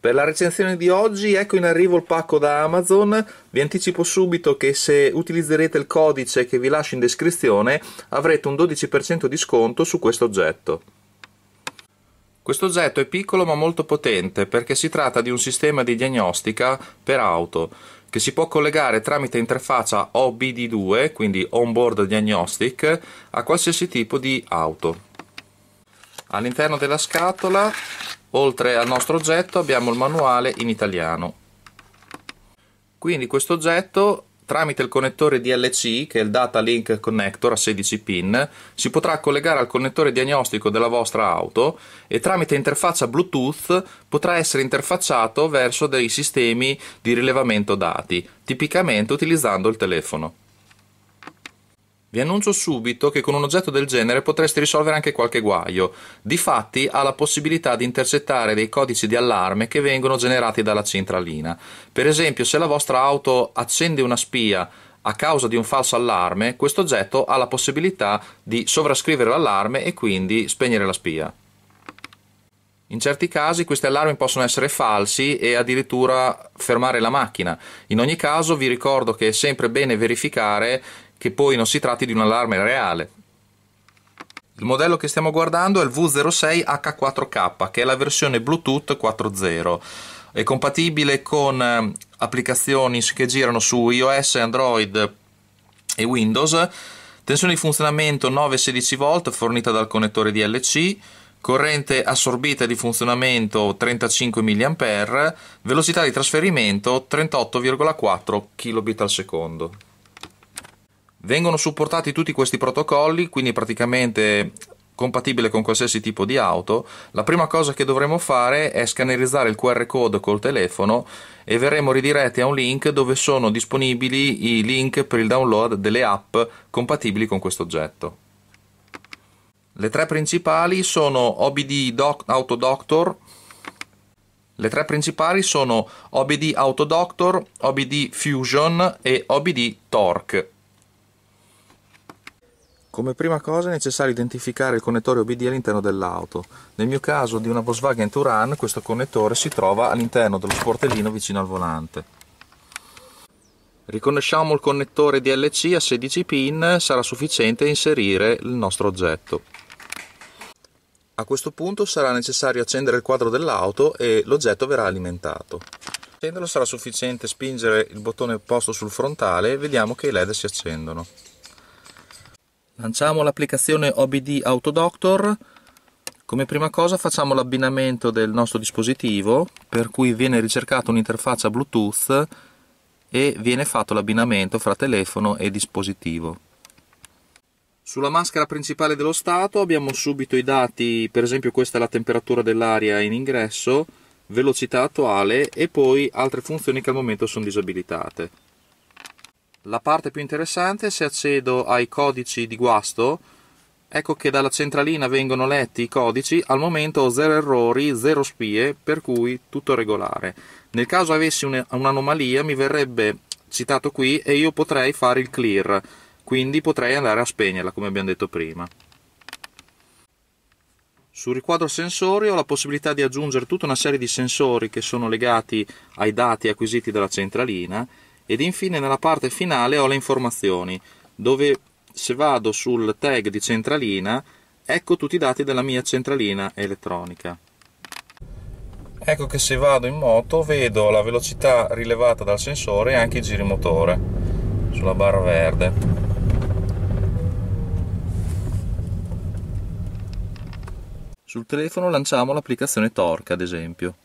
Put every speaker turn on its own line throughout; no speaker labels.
Per la recensione di oggi ecco in arrivo il pacco da Amazon, vi anticipo subito che se utilizzerete il codice che vi lascio in descrizione avrete un 12% di sconto su questo oggetto. Questo oggetto è piccolo ma molto potente perché si tratta di un sistema di diagnostica per auto che si può collegare tramite interfaccia OBD2, quindi Onboard Diagnostic, a qualsiasi tipo di auto. All'interno della scatola Oltre al nostro oggetto abbiamo il manuale in italiano. Quindi questo oggetto tramite il connettore DLC, che è il Data Link Connector a 16 pin, si potrà collegare al connettore diagnostico della vostra auto e tramite interfaccia Bluetooth potrà essere interfacciato verso dei sistemi di rilevamento dati, tipicamente utilizzando il telefono. Vi annuncio subito che con un oggetto del genere potreste risolvere anche qualche guaio. Difatti ha la possibilità di intercettare dei codici di allarme che vengono generati dalla centralina. Per esempio, se la vostra auto accende una spia a causa di un falso allarme, questo oggetto ha la possibilità di sovrascrivere l'allarme e quindi spegnere la spia. In certi casi questi allarmi possono essere falsi e addirittura fermare la macchina. In ogni caso vi ricordo che è sempre bene verificare che poi non si tratti di un allarme reale. Il modello che stiamo guardando è il V06H4K, che è la versione Bluetooth 4.0. È compatibile con eh, applicazioni che girano su iOS, Android e Windows. Tensione di funzionamento 9-16 V fornita dal connettore DLC, corrente assorbita di funzionamento 35 mA, velocità di trasferimento 38,4 kbps. Vengono supportati tutti questi protocolli, quindi praticamente compatibile con qualsiasi tipo di auto, la prima cosa che dovremo fare è scannerizzare il QR code col telefono e verremo ridiretti a un link dove sono disponibili i link per il download delle app compatibili con questo oggetto. Le tre principali sono OBD Doc- Auto Doctor. Le tre principali sono OBD Auto Doctor, OBD Fusion e OBD Torque. Come prima cosa è necessario identificare il connettore OBD all'interno dell'auto. Nel mio caso di una Volkswagen Touran questo connettore si trova all'interno dello sportellino vicino al volante. Riconosciamo il connettore DLC a 16 pin, sarà sufficiente inserire il nostro oggetto. A questo punto sarà necessario accendere il quadro dell'auto e l'oggetto verrà alimentato. Accenderlo sarà sufficiente spingere il bottone posto sul frontale e vediamo che i led si accendono lanciamo l'applicazione OBD Autodoctor come prima cosa facciamo l'abbinamento del nostro dispositivo per cui viene ricercata un'interfaccia Bluetooth e viene fatto l'abbinamento fra telefono e dispositivo sulla maschera principale dello stato abbiamo subito i dati per esempio questa è la temperatura dell'aria in ingresso velocità attuale e poi altre funzioni che al momento sono disabilitate la parte più interessante è se accedo ai codici di guasto, ecco che dalla centralina vengono letti i codici, al momento ho zero errori, zero spie, per cui tutto regolare. Nel caso avessi un'anomalia mi verrebbe citato qui e io potrei fare il clear, quindi potrei andare a spegnerla come abbiamo detto prima. Sul riquadro sensori ho la possibilità di aggiungere tutta una serie di sensori che sono legati ai dati acquisiti dalla centralina ed infine nella parte finale ho le informazioni dove se vado sul tag di centralina ecco tutti i dati della mia centralina elettronica ecco che se vado in moto vedo la velocità rilevata dal sensore e anche i giri motore sulla barra verde sul telefono lanciamo l'applicazione Torque ad esempio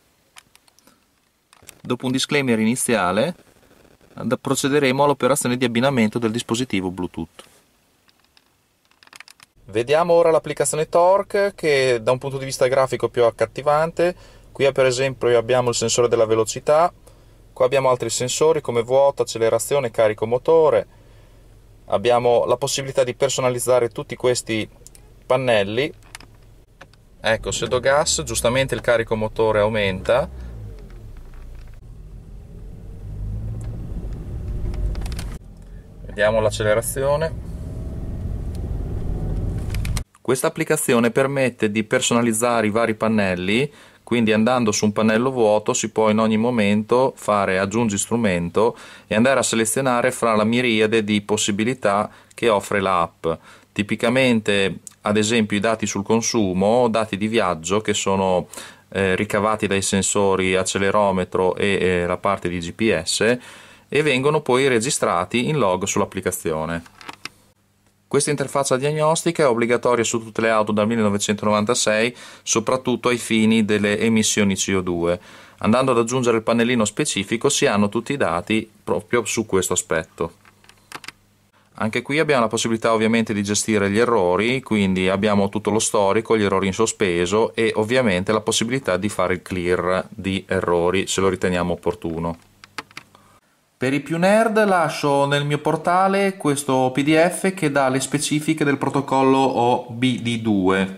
dopo un disclaimer iniziale procederemo all'operazione di abbinamento del dispositivo Bluetooth. Vediamo ora l'applicazione Torque che da un punto di vista grafico è più accattivante. Qui per esempio abbiamo il sensore della velocità, qua abbiamo altri sensori come vuoto, accelerazione, carico motore. Abbiamo la possibilità di personalizzare tutti questi pannelli. Ecco, se do gas giustamente il carico motore aumenta, diamo l'accelerazione. Questa applicazione permette di personalizzare i vari pannelli, quindi andando su un pannello vuoto si può in ogni momento fare aggiungi strumento e andare a selezionare fra la miriade di possibilità che offre l'app. Tipicamente ad esempio i dati sul consumo, dati di viaggio che sono eh, ricavati dai sensori accelerometro e eh, la parte di GPS e vengono poi registrati in log sull'applicazione. Questa interfaccia diagnostica è obbligatoria su tutte le auto dal 1996, soprattutto ai fini delle emissioni CO2. Andando ad aggiungere il pannellino specifico si hanno tutti i dati proprio su questo aspetto. Anche qui abbiamo la possibilità ovviamente di gestire gli errori, quindi abbiamo tutto lo storico, gli errori in sospeso e ovviamente la possibilità di fare il clear di errori se lo riteniamo opportuno. Per i più nerd lascio nel mio portale questo PDF che dà le specifiche del protocollo OBD2.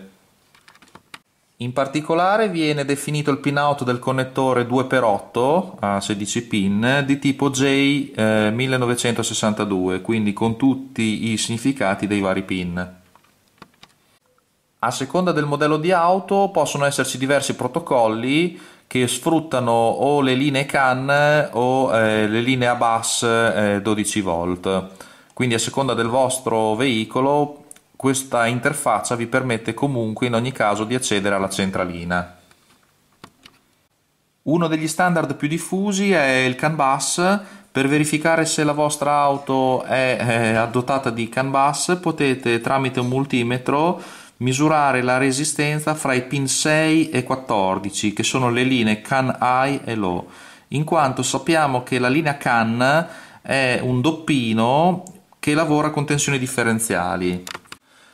In particolare viene definito il pinout del connettore 2x8 a 16 pin di tipo J1962, eh, quindi con tutti i significati dei vari pin. A seconda del modello di auto possono esserci diversi protocolli che sfruttano o le linee CAN o eh, le linee a bus eh, 12 volt. Quindi a seconda del vostro veicolo questa interfaccia vi permette comunque in ogni caso di accedere alla centralina. Uno degli standard più diffusi è il CAN bus. Per verificare se la vostra auto è, è eh, dotata di CAN bus potete tramite un multimetro misurare la resistenza fra i pin 6 e 14, che sono le linee CAN high e low, in quanto sappiamo che la linea CAN è un doppino che lavora con tensioni differenziali.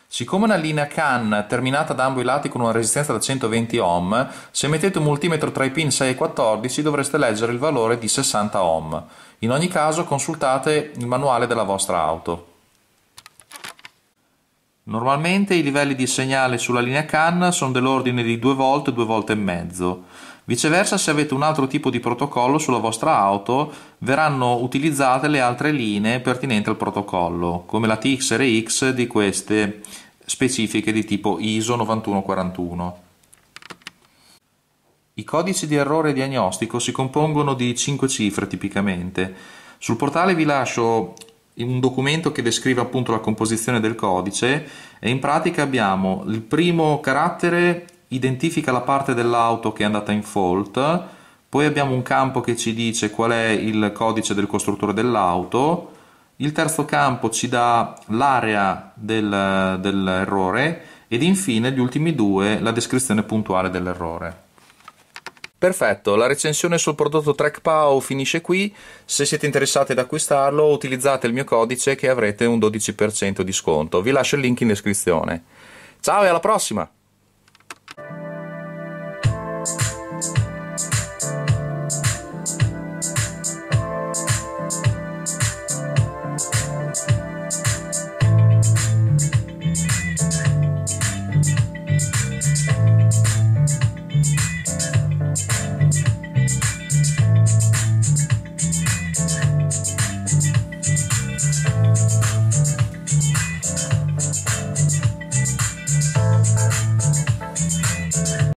Siccome una linea CAN terminata da ambo i lati con una resistenza da 120 ohm, se mettete un multimetro tra i pin 6 e 14 dovreste leggere il valore di 60 ohm. In ogni caso consultate il manuale della vostra auto. Normalmente i livelli di segnale sulla linea CAN sono dell'ordine di 2 volte, 2 volte e mezzo. Viceversa, se avete un altro tipo di protocollo sulla vostra auto, verranno utilizzate le altre linee pertinenti al protocollo, come la TX e RX di queste specifiche di tipo ISO 9141. I codici di errore diagnostico si compongono di 5 cifre tipicamente. Sul portale vi lascio un documento che descrive appunto la composizione del codice e in pratica abbiamo il primo carattere identifica la parte dell'auto che è andata in fault, poi abbiamo un campo che ci dice qual è il codice del costruttore dell'auto, il terzo campo ci dà l'area del, dell'errore ed infine gli ultimi due la descrizione puntuale dell'errore. Perfetto, la recensione sul prodotto TrackPow finisce qui. Se siete interessati ad acquistarlo, utilizzate il mio codice che avrete un 12% di sconto. Vi lascio il link in descrizione. Ciao e alla prossima!